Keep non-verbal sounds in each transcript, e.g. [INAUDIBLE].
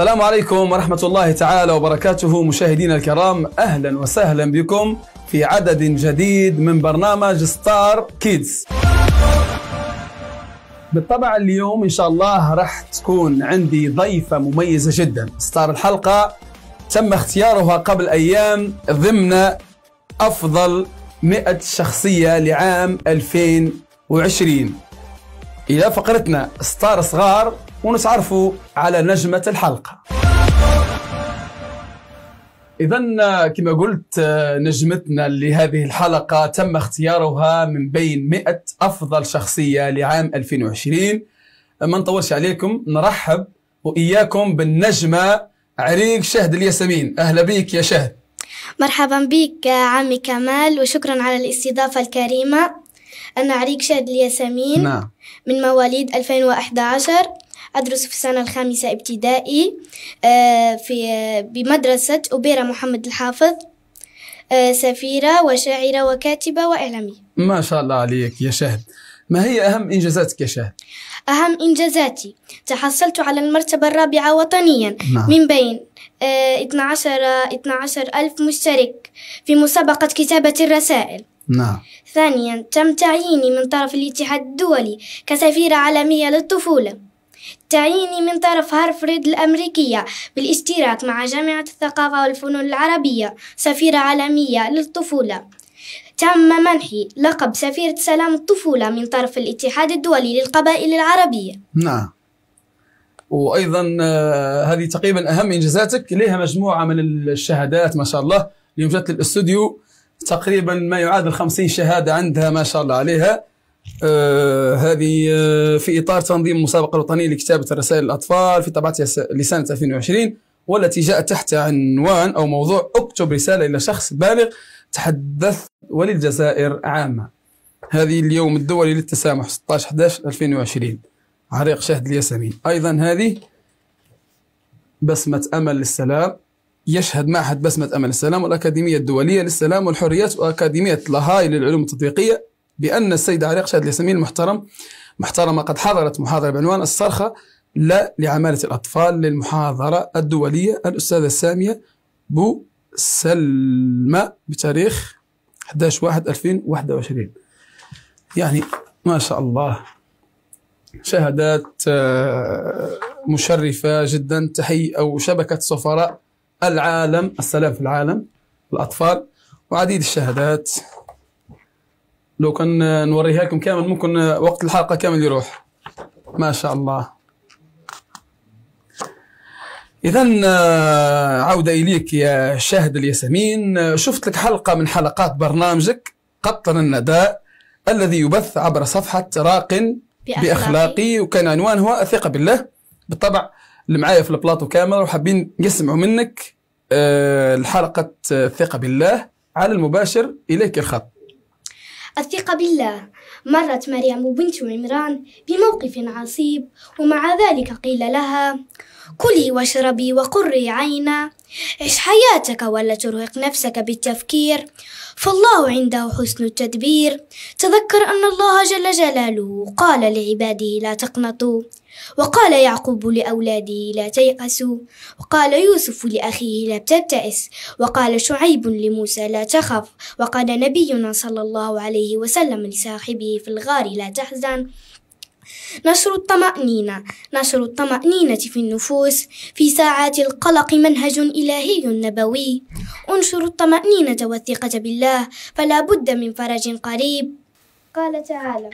السلام عليكم ورحمة الله تعالى وبركاته مشاهدينا الكرام أهلا وسهلا بكم في عدد جديد من برنامج ستار كيدز بالطبع اليوم إن شاء الله راح تكون عندي ضيفة مميزة جدا ستار الحلقة تم اختيارها قبل أيام ضمن أفضل 100 شخصية لعام 2020 إلى فقرتنا ستار صغار ونتعرفوا على نجمة الحلقة إذا كما قلت نجمتنا لهذه الحلقة تم اختيارها من بين 100 أفضل شخصية لعام 2020 ما نطولش عليكم نرحب وإياكم بالنجمة عريق شهد الياسمين أهلا بك يا شهد مرحبا بك عمي كمال وشكرا على الاستضافة الكريمة أنا عريك شاد الياسمين نعم. من مواليد 2011 أدرس في السنة الخامسة ابتدائي آه، في آه، بمدرسة أبيرة محمد الحافظ آه، سفيرة وشاعرة وكاتبة وإعلامية ما شاء الله عليك يا شهد ما هي أهم إنجازاتك يا شاهد؟ أهم إنجازاتي تحصلت على المرتبة الرابعة وطنيا نعم. من بين 12 12 ألف مشترك في مسابقة كتابة الرسائل نعم ثانيا تم تعييني من طرف الاتحاد الدولي كسفيرة عالمية للطفولة تعييني من طرف هارفرد الأمريكية بالاشتراك مع جامعة الثقافة والفنون العربية سفيرة عالمية للطفولة تم منحي لقب سفيرة سلام الطفولة من طرف الاتحاد الدولي للقبائل العربية نعم وأيضا آه، هذه تقريبا أهم إنجازاتك لها مجموعة من الشهادات ما شاء الله اليوم جات للاستوديو تقريبا ما يعادل 50 شهاده عندها ما شاء الله عليها آه هذه آه في اطار تنظيم المسابقه الوطنيه لكتابه الرسائل الاطفال في طبعتها لسنه 2020 والتي جاءت تحت عنوان او موضوع اكتب رساله الى شخص بالغ تحدث وللجزائر عامه هذه اليوم الدولي للتسامح 16 11 2020 عريق شهد الياسمين ايضا هذه بسمه امل للسلام يشهد معهد بسمة أمل السلام والأكاديمية الدولية للسلام والحريات وأكاديمية لاهاي للعلوم التطبيقية بأن السيد عريق شهد الياسمين المحترم محترمة قد حضرت محاضرة بعنوان الصرخة لا لعمالة الأطفال للمحاضرة الدولية الأستاذة السامية بو سلمى بتاريخ 11 1 2021 يعني ما شاء الله شهادات آه، مشرفة جدا تحي أو شبكة سفراء العالم السلام في العالم الأطفال وعديد الشهادات لو كان نوريها لكم كامل ممكن وقت الحلقة كامل يروح ما شاء الله إذا عودة إليك يا شاهد الياسمين شفت لك حلقة من حلقات برنامجك قطر النداء الذي يبث عبر صفحة راق بأخلاقي وكان عنوان هو الثقة بالله بالطبع اللي معايا في البلاطو كاميرا وحابين يسمعوا منك آه، الحلقة الثقة بالله على المباشر إليك الخط الثقة بالله مرت مريم بنت عمران بموقف عصيب ومع ذلك قيل لها كلي واشربي وقري عينا عش حياتك ولا ترهق نفسك بالتفكير فالله عنده حسن التدبير تذكر أن الله جل جلاله قال لعباده لا تقنطوا وقال يعقوب لأولاده لا تيأسوا وقال يوسف لأخيه لا تبتئس وقال شعيب لموسى لا تخف وقال نبينا صلى الله عليه وسلم لصاحبه في الغار لا تحزن نشر الطمأنينة نشر الطمأنينة في النفوس في ساعات القلق منهج إلهي نبوي انشر الطمأنينة والثقة بالله فلا بد من فرج قريب قال تعالى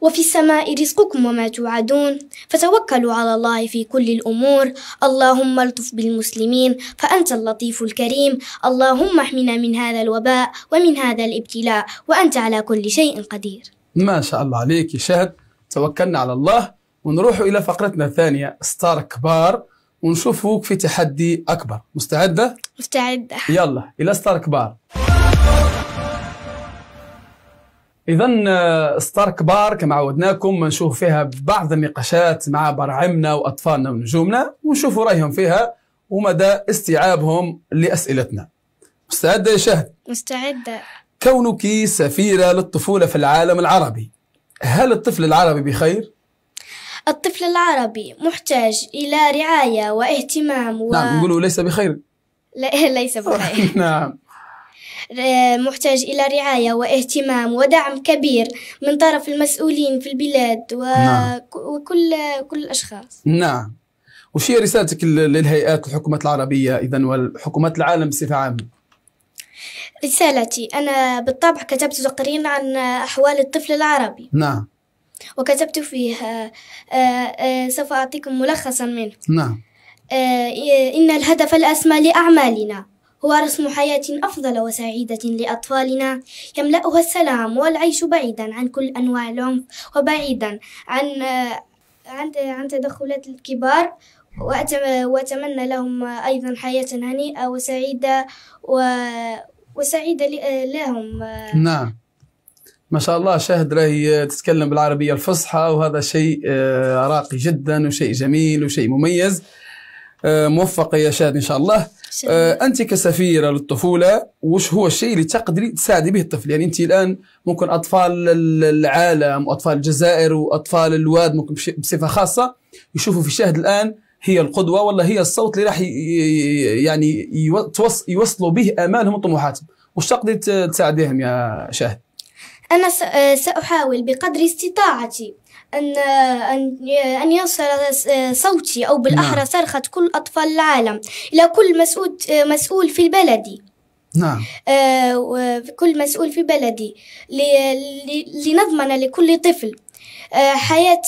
وفي السماء رزقكم وما توعدون فتوكلوا على الله في كل الأمور اللهم الطف بالمسلمين فأنت اللطيف الكريم اللهم احمنا من هذا الوباء ومن هذا الابتلاء وأنت على كل شيء قدير ما شاء الله عليك يا شهد توكلنا على الله ونروح إلى فقرتنا الثانية ستار كبار ونشوفوك في تحدي أكبر مستعدة؟ مستعدة يلا إلى ستار كبار اذا ستارك بار كما عودناكم نشوف فيها بعض النقاشات مع براعمنا واطفالنا ونجومنا ونشوفوا رايهم فيها ومدى استيعابهم لاسئلتنا مستعده يا شهد مستعده كونك سفيره للطفوله في العالم العربي هل الطفل العربي بخير الطفل العربي محتاج الى رعايه واهتمام و... نعم نقولوا ليس بخير لا [LAUGHS] ليس بخير [LAUGHS] نعم آه، محتاج إلى رعاية واهتمام ودعم كبير من طرف المسؤولين في البلاد و... نعم. وكل كل الأشخاص نعم وش هي رسالتك للهيئات والحكومات العربية إذا والحكومات العالم بصفة عامة؟ رسالتي أنا بالطبع كتبت تقرير عن أحوال الطفل العربي نعم وكتبت فيه آه، آه، سوف أعطيكم ملخصا منه نعم إن الهدف الأسمى لأعمالنا هو رسم حياة أفضل وسعيدة لأطفالنا يملأها السلام والعيش بعيدا عن كل أنواع العنف وبعيدا عن عن عن تدخلات الكبار وأتمنى لهم أيضا حياة هنيئة وسعيدة و وسعيدة لهم نعم ما شاء الله شاهد راهي تتكلم بالعربية الفصحى وهذا شيء آه، راقي جدا وشيء جميل وشيء مميز آه، موفقه يا شاد ان شاء الله آه، انت كسفيره للطفوله وش هو الشيء اللي تقدري تساعدي به الطفل يعني انت الان ممكن اطفال العالم واطفال الجزائر واطفال الواد ممكن بصفه خاصه يشوفوا في شاهد الان هي القدوه ولا هي الصوت اللي راح يعني يوصلوا به امالهم وطموحاتهم وش تقدري تساعديهم يا شاهد انا آه، ساحاول بقدر استطاعتي أن أن يصل صوتي أو بالأحرى نعم. صرخة كل أطفال العالم إلى كل مسؤول مسؤول في بلدي نعم آه، كل مسؤول في بلدي لنضمن لكل طفل آه، حياة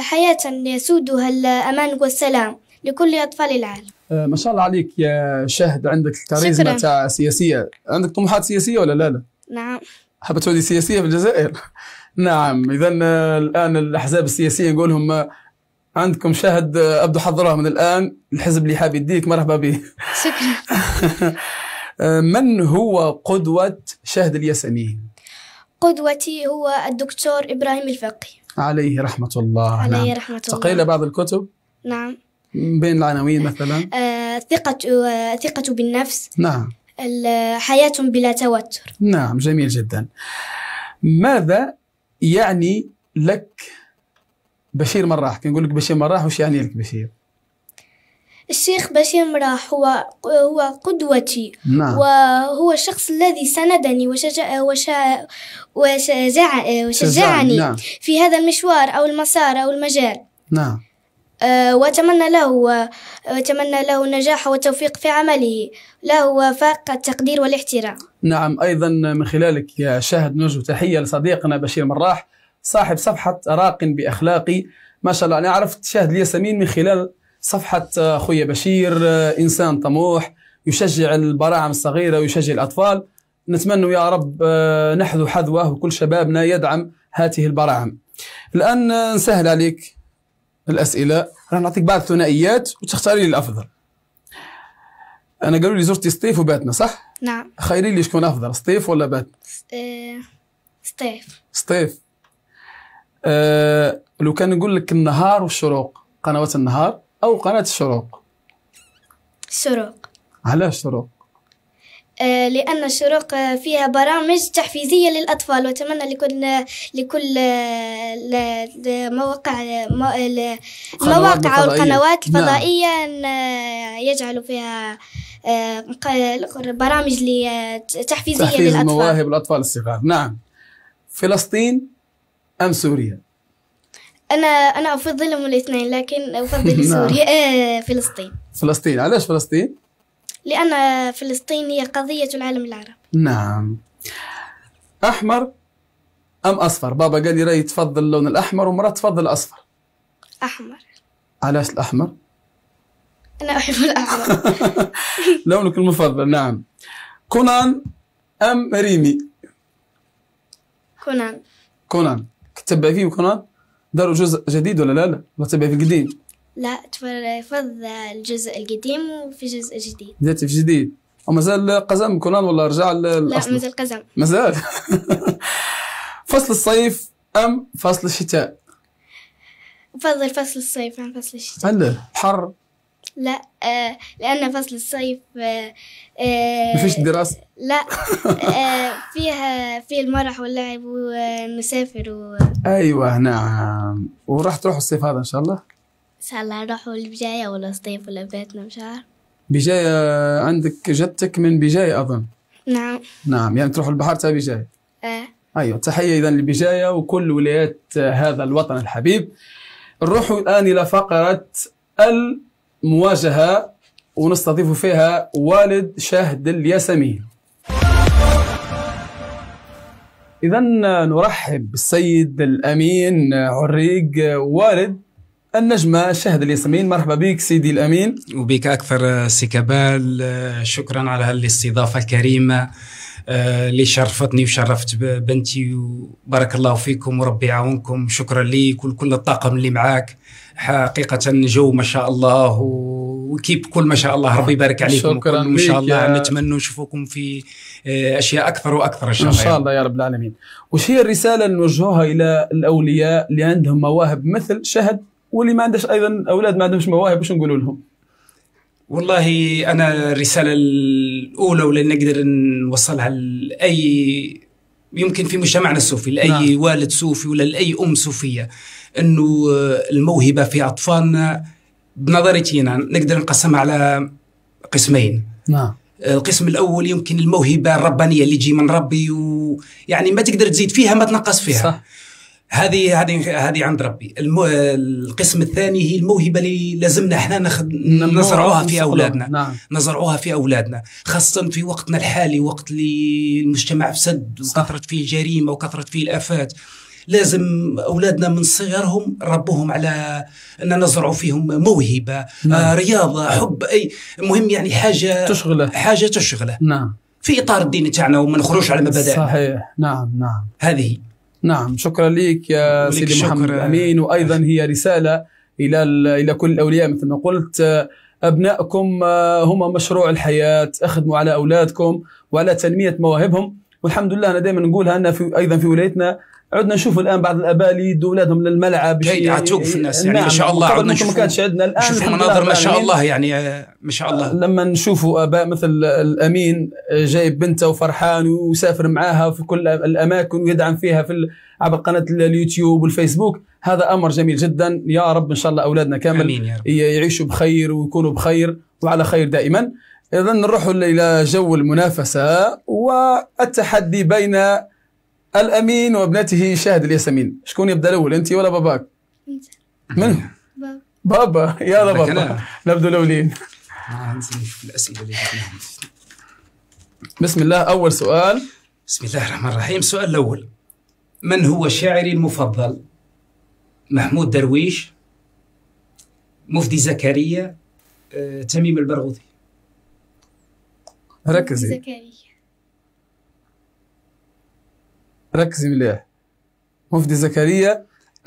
حياة يسودها الأمان والسلام لكل أطفال العالم آه، ما شاء الله عليك يا شاهد عندك كاريزما تاع سياسية عندك طموحات سياسية ولا لا لا؟ نعم حابة تولي سياسية في الجزائر نعم اذا آه، الان الاحزاب السياسيه نقول لهم آه، عندكم شاهد ابدو آه، حضره من الان الحزب اللي حاب يديك مرحبا به [LAUGHS] شكرا [LAUGHS] من هو قدوه شاهد اليسني قدوتي هو الدكتور ابراهيم الفقي عليه رحمه الله عليه نعم. رحمه الله تقيل بعض الكتب نعم بين العناوين مثلا آه، ثقة آه، ثقة بالنفس نعم حياة بلا توتر نعم جميل جدا ماذا يعني لك بشير مراح كي نقول لك بشير مراح وش يعني لك بشير الشيخ بشير مراح هو هو قدوتي نعم. وهو الشخص الذي سندني وشجع وشجع وشجع وشجعني نعم. في هذا المشوار او المسار او المجال نعم آه، وأتمنى له آه، وأتمنى له النجاح والتوفيق في عمله له فاق التقدير والاحترام نعم أيضا من خلالك يا شاهد نجو تحية لصديقنا بشير مراح صاحب صفحة راق بأخلاقي ما شاء الله أنا عرفت شاهد الياسمين من خلال صفحة خويا بشير آه، إنسان طموح يشجع البراعم الصغيرة ويشجع الأطفال نتمنى يا رب نحذو حذوه وكل شبابنا يدعم هذه البراعم الآن نسهل عليك الاسئله راح نعطيك بعض الثنائيات وتختاري لي الافضل انا قالوا لي زرتي سطيف وباتنا صح نعم خيري لي شكون افضل سطيف ولا باتنا آه، سطيف سطيف أه لو كان نقول لك النهار والشروق قنوات النهار او قناه الشروق الشروق علاش الشروق آه، لأن الشروق فيها برامج تحفيزية للأطفال وأتمنى لكل لكل آه، مواقع المواقع والقنوات نعم. الفضائية أن آه، يجعلوا فيها برامج تحفيزية تحفيز للأطفال مواهب الأطفال الصغار نعم فلسطين أم سوريا؟ انا انا افضلهم الاثنين لكن افضل [LAUGHS] نعم. سوريا فلسطين فلسطين علاش فلسطين لأن فلسطين هي قضية العالم العربي نعم أحمر أم أصفر بابا قال لي راي تفضل اللون الأحمر ومرة تفضل الأصفر أحمر علاش الأحمر؟ أنا أحب الأحمر [LAUGHS] لونك المفضل نعم كونان أم ريمي؟ كونان كونان تتبع فيه كونان؟ داروا جزء جديد ولا لا لا؟ ولا تتبع فيه قديم؟ لا تفضل الجزء القديم وفي جزء جديد بديتي في جديد ومازال قزم كونان ولا رجع لا مازال قزم مازال [LAUGHS] فصل الصيف أم فصل الشتاء أفضل فصل الصيف عن فصل الشتاء هلا حر لا آه لأن فصل الصيف آه, آه، مفيش دراسة لا آه [LAUGHS] فيها في المرح واللعب ونسافر و... أيوة نعم وراح تروح الصيف هذا إن شاء الله شاء الله نروحوا لبجاية ولا صيف ولا بيتنا مش عارف بجاية عندك جدتك من بجاية أظن نعم نعم يعني تروحوا البحر تاع بجاية إيه أيوة تحية إذا لبجاية وكل ولايات هذا الوطن الحبيب نروحوا الآن إلى فقرة المواجهة ونستضيف فيها والد شاهد الياسمين إذا نرحب بالسيد الأمين عريق والد النجمة شهد الياسمين مرحبا بك سيدي الأمين وبك أكثر آه، سيكابال آه، شكرا على هالاستضافة الكريمة آه، اللي شرفتني وشرفت بنتي وبارك الله فيكم وربي يعاونكم شكرا ليك ولكل الطاقم اللي معاك حقيقة جو ما شاء الله وكيب كل ما شاء الله ربي يبارك عليكم شكرا وان شاء الله نتمنى نشوفكم في اشياء اكثر واكثر ان شاء الله ان شاء الله يا رب العالمين وش هي الرساله اللي نوجهوها الى الاولياء اللي عندهم مواهب مثل شهد واللي ما عندهاش ايضا اولاد ما عندهمش مواهب واش نقولوا لهم والله انا الرساله الاولى واللي نقدر نوصلها لاي يمكن في مجتمعنا الصوفي لاي نعم. والد صوفي ولا لاي ام صوفيه انه الموهبه في اطفالنا بنظرتي انا نقدر نقسمها على قسمين نعم القسم الاول يمكن الموهبه الربانيه اللي تجي من ربي ويعني ما تقدر تزيد فيها ما تنقص فيها صح. هذه هذه هذه عند ربي المو... القسم الثاني هي الموهبه اللي لازمنا احنا نخ... نعم، نزرعوها في اولادنا نعم. نزرعوها في اولادنا خاصه في وقتنا الحالي وقت اللي المجتمع فسد وكثرت فيه الجريمه وكثرت فيه الافات لازم اولادنا من صغرهم ربوهم على ان نزرعوا فيهم موهبه نعم. آه رياضه حب اي المهم يعني حاجه تشغله حاجه تشغله نعم في اطار الدين تاعنا وما نخرجش على مبادئنا صحيح نعم نعم هذه نعم شكرا لك يا سيدي محمد امين وايضا هي رساله الى الى كل الاولياء مثل ما قلت آه، ابنائكم آه، هم مشروع الحياه اخدموا على اولادكم وعلى تنميه مواهبهم والحمد لله انا دائما نقولها ان في ايضا في ولايتنا عدنا نشوف الان بعض الاباء اللي يدوا اولادهم للملعب جيد توقف الناس يعني ما نعم، شاء الله عدنا نشوف ما كانش عندنا الان نشوف مناظر ما شاء الله يعني آه، ما شاء الله لما نشوفوا اباء مثل الامين آه، جايب بنته وفرحان ويسافر معاها في كل الاماكن ويدعم فيها في عبر قناه اليوتيوب والفيسبوك هذا امر جميل جدا يا رب ان شاء الله اولادنا كامل أمين يا رب. يعيشوا بخير ويكونوا بخير وعلى خير دائما اذا نروح الى جو المنافسه والتحدي بين الامين وابنته شاهد الياسمين شكون يبدا الاول انت ولا باباك انت من بابا بابا يلا بابا نبدو الاولين آه، الاسئله اللي بسم الله اول سؤال بسم الله الرحمن الرحيم السؤال الاول من هو شاعري المفضل محمود درويش مفدي زكريا آه، تميم البرغوثي ركزي زكريا ركزي مليح مفدي زكريا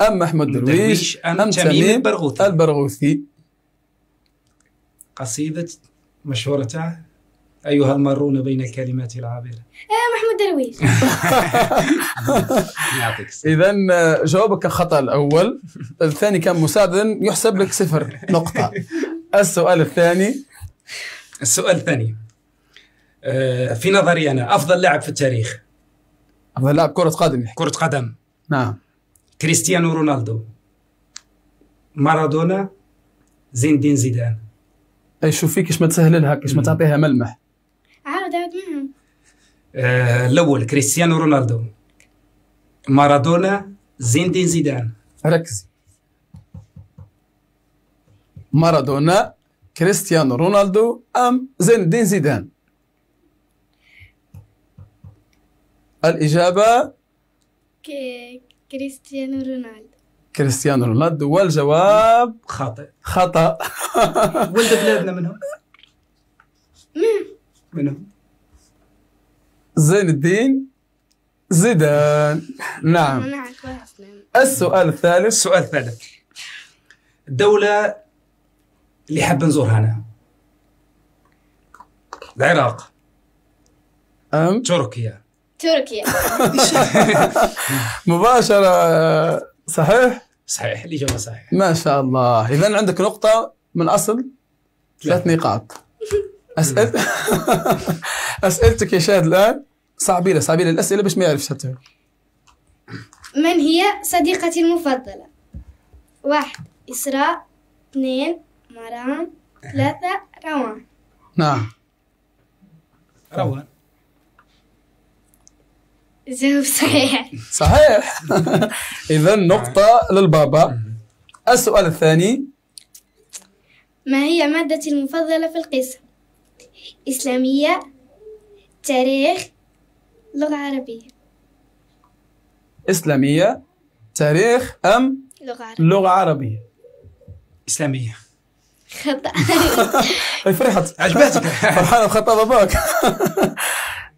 أم أحمد درويش أم, أم تميم البرغوثي البرغوثي قصيدة مشهورته أيها المارون بين الكلمات العابرة أه، محمود درويش [LAUGHS] إذا جوابك خطأ الأول الثاني كان مساعدا يحسب لك صفر نقطة [LAUGHS] السؤال الثاني السؤال الثاني أه، في نظري أنا أفضل لاعب في التاريخ افضل لاعب كره قدم كره قدم نعم كريستيانو رونالدو مارادونا زين الدين زيدان اي شوف فيك كيش ما تسهل لها كيش ما تعطيها ملمح عاد عاد الاول نعم. آه الاول كريستيانو رونالدو مارادونا زين الدين زيدان ركزي مارادونا كريستيانو رونالدو ام زين الدين زيدان الإجابة كريستيانو رونالدو كريستيانو رونالدو والجواب خاطئ خطأ [LAUGHS] ولد بلادنا منهم منهم زين الدين زيدان نعم السؤال الثالث السؤال الثالث الدولة اللي حاب نزورها أنا العراق أم تركيا تركيا [LAUGHS] مباشره صحيح؟ صحيح الاجابه صحيح ما شاء الله اذا عندك نقطه من اصل ثلاث نقاط اسئل [LAUGHS] اسئلتك يا شاهد الان صعبيله صعبيله الاسئله باش ما يعرفش حتى من هي صديقتي المفضله؟ واحد إسراء اثنين مرام ثلاثة روان نعم روان جواب صحيح [LAUGHS] صحيح [LAUGHS] اذا نقطه للبابا السؤال الثاني ما هي مادتي المفضله في القسم اسلاميه تاريخ لغه عربيه اسلاميه تاريخ ام لغه عربيه لغه عربيه اسلاميه خطا [LAUGHS] فرحت عجبتك فرحانه بخطا باباك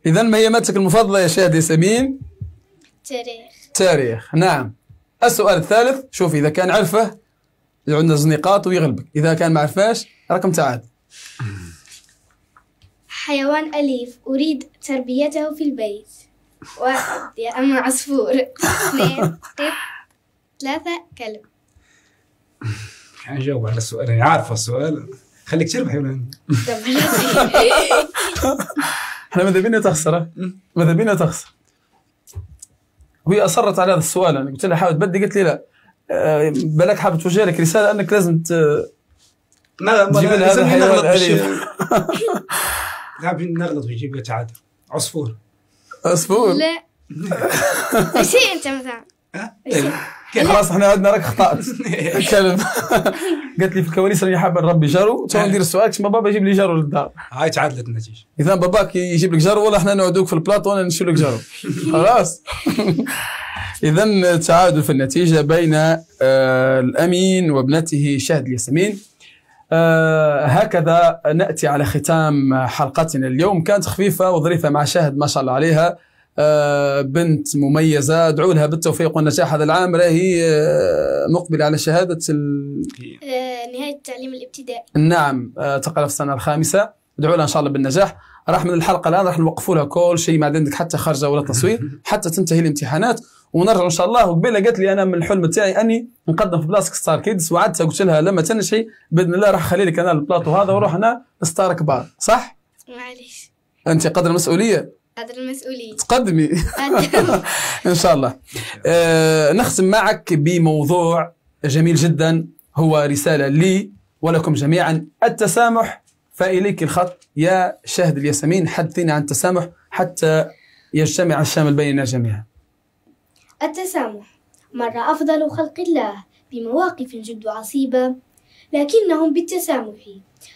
إذا ما هي مادتك المفضلة يا شادي سمين؟ التاريخ التاريخ نعم السؤال الثالث شوف إذا كان عرفه نزل نقاط ويغلبك إذا كان ما عرفاش رقم تعاد حيوان أليف أريد تربيته في البيت واحد يا أما عصفور اثنين قط طيب. ثلاثة كلب حنجاوب على السؤال أنا عارفة السؤال خليك تربح يا [LAUGHS] احنا ماذا بينا تخسر ماذا بينا تخسر وهي اصرت على هذا السؤال انا قلت لها حاول تبدي قالت لي لا آه، بالك حاب توجه لك رساله انك لازم ت لا تجيب لها هذا الحيوان لاعبين [LAUGHS] نغلط ويجيب تعادل عصفور عصفور لا [LAUGHS] ايش انت مثلا؟ خلاص احنا عندنا راك خطات [LAUGHS] [LAUGHS] قالت لي في الكواليس راني حابه نربي جارو تو إيه. ندير السؤال كما بابا يجيب لي جارو للدار هاي تعادلت النتيجه اذا باباك يجيب لك جارو ولا احنا نقعدوك في البلاط وانا نشيل لك جارو [LAUGHS] خلاص اذا تعادل في النتيجه بين آه، الامين وابنته شهد الياسمين آه هكذا ناتي على ختام حلقتنا اليوم كانت خفيفه وظريفه مع شاهد ما شاء الله عليها آه، بنت مميزة أدعو لها بالتوفيق والنجاح هذا العام هي آه، مقبلة على شهادة آه، نهاية التعليم الابتدائي نعم تقرأ في السنة الخامسة أدعو لها إن شاء الله بالنجاح راح من الحلقة الآن راح نوقفوا لها كل شيء ما عندك حتى خرجة ولا تصوير [LAUGHS] حتى تنتهي الامتحانات ونرجع ان شاء الله وقبيله قالت لي انا من الحلم تاعي اني نقدم في بلاصتك ستار كيدز وعدتها قلت لها لما تنجحي باذن الله راح اخلي لك انا البلاطو هذا وروحنا انا ستار كبار صح؟ معليش انت قدر المسؤوليه قدر المسؤولية تقدمي [LAUGHS] إن شاء الله آه نختم معك بموضوع جميل جدا هو رسالة لي ولكم جميعا التسامح فإليك الخط يا شاهد الياسمين حدثينا عن التسامح حتى يجتمع الشامل بيننا جميعا التسامح مر أفضل خلق الله بمواقف جد عصيبة لكنهم بالتسامح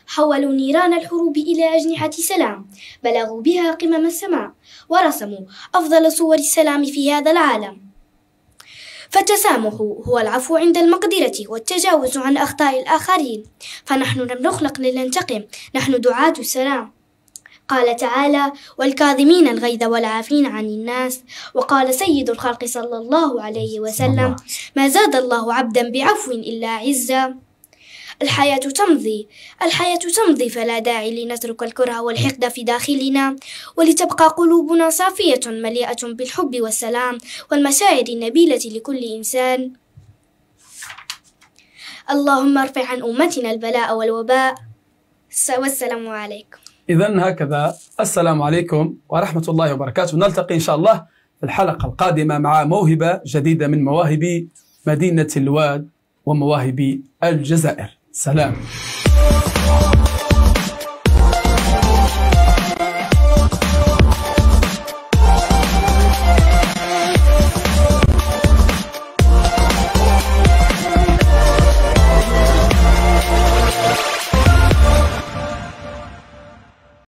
حولوا نيران الحروب إلى أجنحة سلام بلغوا بها قمم السماء ورسموا أفضل صور السلام في هذا العالم فالتسامح هو العفو عند المقدرة والتجاوز عن أخطاء الآخرين فنحن لم نخلق لننتقم نحن دعاة السلام قال تعالى والكاظمين الغيظ والعافين عن الناس وقال سيد الخلق صلى الله عليه وسلم ما زاد الله عبدا بعفو إلا عزا الحياة تمضي الحياة تمضي فلا داعي لنترك الكره والحقد في داخلنا ولتبقى قلوبنا صافية مليئة بالحب والسلام والمشاعر النبيلة لكل إنسان اللهم ارفع عن أمتنا البلاء والوباء والسلام عليكم إذا هكذا السلام عليكم ورحمة الله وبركاته نلتقي إن شاء الله في الحلقة القادمة مع موهبة جديدة من مواهب مدينة الواد ومواهب الجزائر سلام